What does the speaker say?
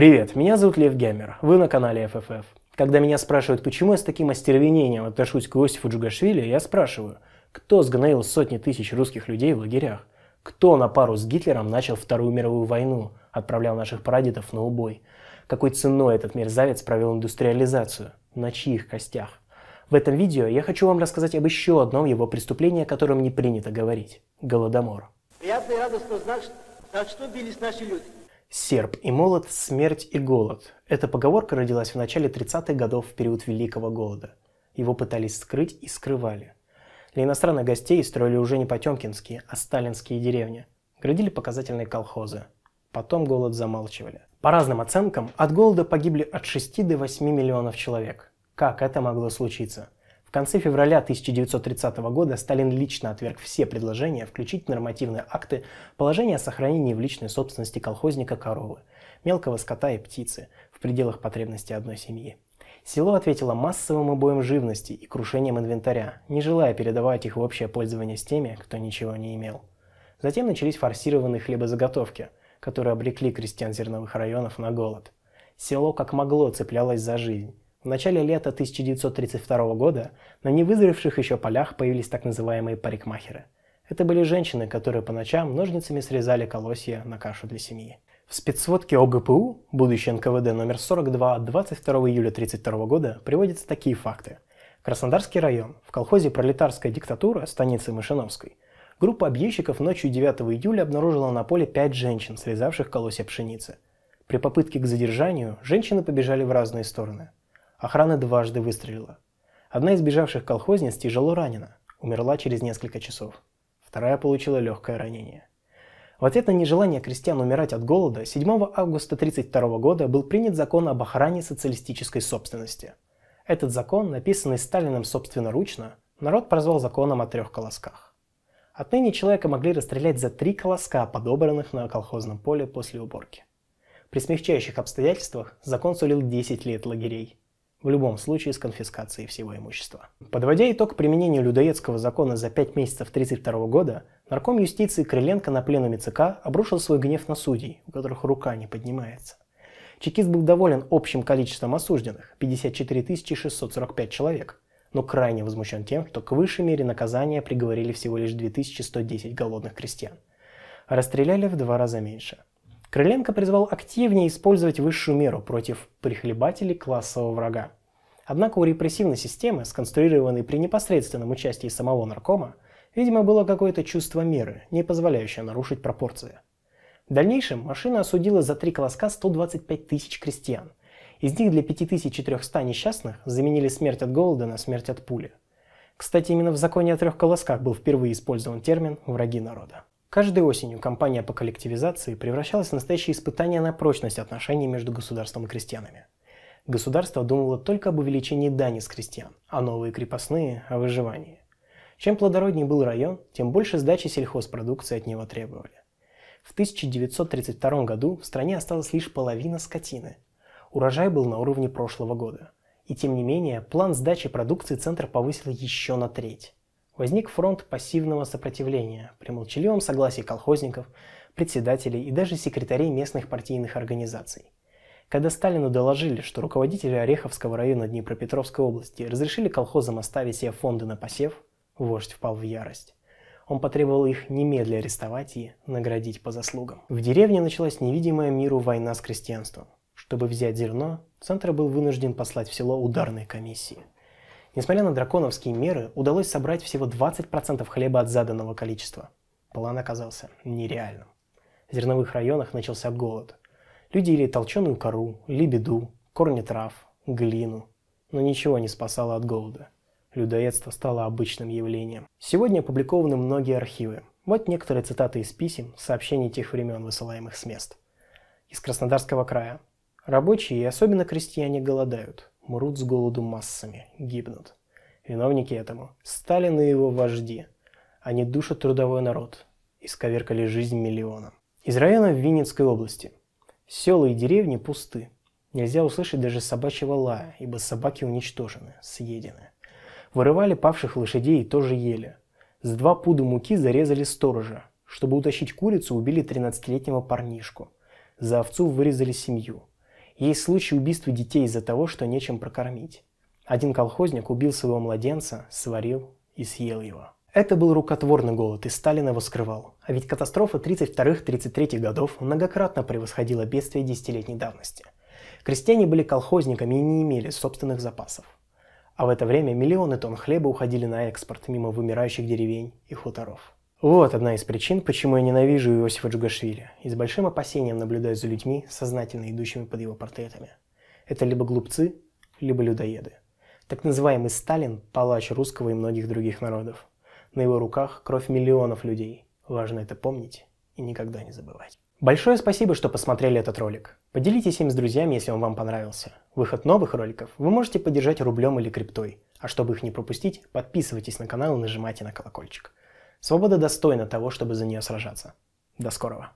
Привет, меня зовут Лев Геммер, вы на канале FFF. Когда меня спрашивают, почему я с таким остервенением отношусь к Иосифу Джугашвили, я спрашиваю, кто сгноил сотни тысяч русских людей в лагерях? Кто на пару с Гитлером начал Вторую мировую войну, отправлял наших парадитов на убой? Какой ценой этот мерзавец провел индустриализацию? На чьих костях? В этом видео я хочу вам рассказать об еще одном его преступлении, о котором не принято говорить – Голодомор. Приятно и радостно знать, за что бились наши люди – «Серп и молот, смерть и голод». Эта поговорка родилась в начале 30-х годов в период Великого Голода. Его пытались скрыть и скрывали. Для иностранных гостей строили уже не потемкинские, а сталинские деревни. Градили показательные колхозы. Потом голод замалчивали. По разным оценкам, от голода погибли от 6 до 8 миллионов человек. Как это могло случиться? В конце февраля 1930 года Сталин лично отверг все предложения включить нормативные акты положения о сохранении в личной собственности колхозника коровы, мелкого скота и птицы в пределах потребности одной семьи. Село ответило массовым обоем живности и крушением инвентаря, не желая передавать их в общее пользование с теми, кто ничего не имел. Затем начались форсированные хлебозаготовки, которые обрекли крестьян зерновых районов на голод. Село как могло цеплялось за жизнь, в начале лета 1932 года на невызревших еще полях появились так называемые парикмахеры. Это были женщины, которые по ночам ножницами срезали колосья на кашу для семьи. В спецсводке ОГПУ, будущий НКВД номер 42 от 22 июля 1932 года, приводятся такие факты. Краснодарский район, в колхозе «Пролетарская диктатура» станицы Мышиновской, группа объездчиков ночью 9 июля обнаружила на поле пять женщин, срезавших колосья пшеницы. При попытке к задержанию женщины побежали в разные стороны. Охрана дважды выстрелила. Одна из бежавших колхозниц тяжело ранена, умерла через несколько часов. Вторая получила легкое ранение. В ответ на нежелание крестьян умирать от голода 7 августа 1932 года был принят закон об охране социалистической собственности. Этот закон, написанный Сталиным собственноручно, народ прозвал законом о трех колосках. Отныне человека могли расстрелять за три колоска, подобранных на колхозном поле после уборки. При смягчающих обстоятельствах закон сулил 10 лет лагерей, в любом случае с конфискацией всего имущества. Подводя итог применению людоедского закона за 5 месяцев 1932 года, нарком юстиции Крыленко на пленуме ЦК обрушил свой гнев на судей, у которых рука не поднимается. Чекист был доволен общим количеством осужденных – 54 645 человек, но крайне возмущен тем, что к высшей мере наказания приговорили всего лишь 2110 голодных крестьян. Расстреляли в два раза меньше – Крыленко призвал активнее использовать высшую меру против прихлебателей классового врага. Однако у репрессивной системы, сконструированной при непосредственном участии самого наркома, видимо, было какое-то чувство меры, не позволяющее нарушить пропорции. В дальнейшем машина осудила за три колоска 125 тысяч крестьян. Из них для 5400 несчастных заменили смерть от голода на смерть от пули. Кстати, именно в законе о трех колосках был впервые использован термин «враги народа». Каждой осенью кампания по коллективизации превращалась в настоящее испытание на прочность отношений между государством и крестьянами. Государство думало только об увеличении дани с крестьян, а новые крепостные – о выживании. Чем плодороднее был район, тем больше сдачи сельхозпродукции от него требовали. В 1932 году в стране осталась лишь половина скотины. Урожай был на уровне прошлого года. И тем не менее, план сдачи продукции центр повысил еще на треть возник фронт пассивного сопротивления при молчаливом согласии колхозников, председателей и даже секретарей местных партийных организаций. Когда Сталину доложили, что руководители Ореховского района Днепропетровской области разрешили колхозам оставить себе фонды на посев, вождь впал в ярость. Он потребовал их немедля арестовать и наградить по заслугам. В деревне началась невидимая миру война с крестьянством. Чтобы взять зерно, Центр был вынужден послать в село ударные комиссии – Несмотря на драконовские меры, удалось собрать всего 20% хлеба от заданного количества. План оказался нереальным. В зерновых районах начался голод. Люди ели толченую кору, лебеду, корни трав, глину. Но ничего не спасало от голода. Людоедство стало обычным явлением. Сегодня опубликованы многие архивы. Вот некоторые цитаты из писем, сообщений тех времен, высылаемых с мест. Из Краснодарского края. Рабочие и особенно крестьяне голодают мрут с голоду массами, гибнут. Виновники этому – Сталин и его вожди. Они душат трудовой народ, исковеркали жизнь миллионам. Из района Винницкой области. Села и деревни пусты. Нельзя услышать даже собачьего лая, ибо собаки уничтожены, съедены. Вырывали павших лошадей и тоже ели. С два пуда муки зарезали сторожа. Чтобы утащить курицу, убили 13-летнего парнишку. За овцу вырезали семью – есть случаи убийства детей из-за того, что нечем прокормить. Один колхозник убил своего младенца, сварил и съел его. Это был рукотворный голод, и Сталин его скрывал. А ведь катастрофа 32-33 годов многократно превосходила бедствие десятилетней давности. Крестьяне были колхозниками и не имели собственных запасов. А в это время миллионы тонн хлеба уходили на экспорт мимо вымирающих деревень и хуторов. Вот одна из причин, почему я ненавижу Иосифа Джугашвили и с большим опасением наблюдаю за людьми, сознательно идущими под его портретами. Это либо глупцы, либо людоеды. Так называемый Сталин – палач русского и многих других народов. На его руках кровь миллионов людей. Важно это помнить и никогда не забывать. Большое спасибо, что посмотрели этот ролик. Поделитесь им с друзьями, если он вам понравился. Выход новых роликов вы можете поддержать рублем или криптой. А чтобы их не пропустить, подписывайтесь на канал и нажимайте на колокольчик. Свобода достойна того, чтобы за нее сражаться. До скорого.